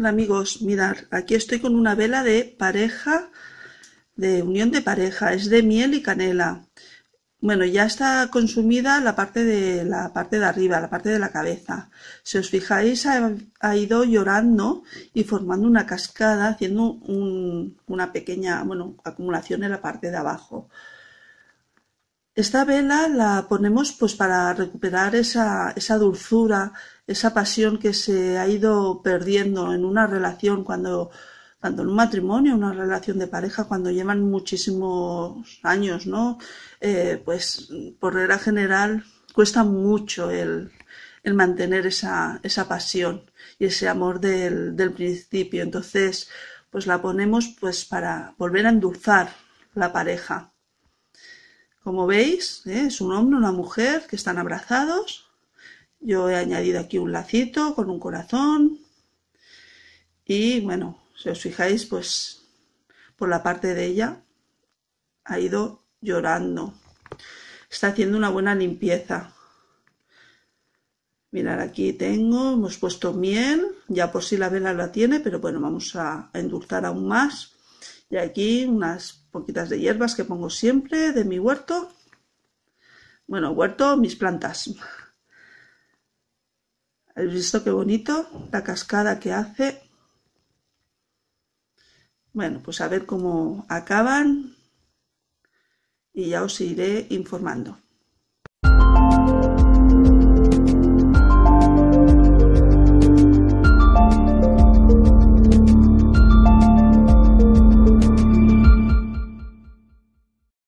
Hola amigos, mirad, aquí estoy con una vela de pareja, de unión de pareja, es de miel y canela. Bueno, ya está consumida la parte de la parte de arriba, la parte de la cabeza. Si os fijáis, ha, ido llorando y formando una cascada, haciendo una pequeña, bueno, acumulación en la parte de abajo esta vela la ponemos pues para recuperar esa, esa dulzura, esa pasión que se ha ido perdiendo en una relación cuando tanto en un matrimonio, una relación de pareja, cuando llevan muchísimos años, ¿no? Eh, pues por regla general cuesta mucho el, el mantener esa, esa, pasión y ese amor del, del, principio. Entonces, pues la ponemos pues para volver a endulzar la pareja. Como veis, ¿eh? es un hombre, una mujer que están abrazados. Yo he añadido aquí un lacito con un corazón. Y bueno, si os fijáis, pues por la parte de ella ha ido llorando. Está haciendo una buena limpieza. Mirad, aquí tengo, hemos puesto miel, ya por si la vela la tiene, pero bueno, vamos a endulzar aún más. Y aquí unas poquitas de hierbas que pongo siempre de mi huerto. Bueno, huerto, mis plantas. ¿Habéis visto qué bonito? La cascada que hace. Bueno, pues a ver cómo acaban y ya os iré informando.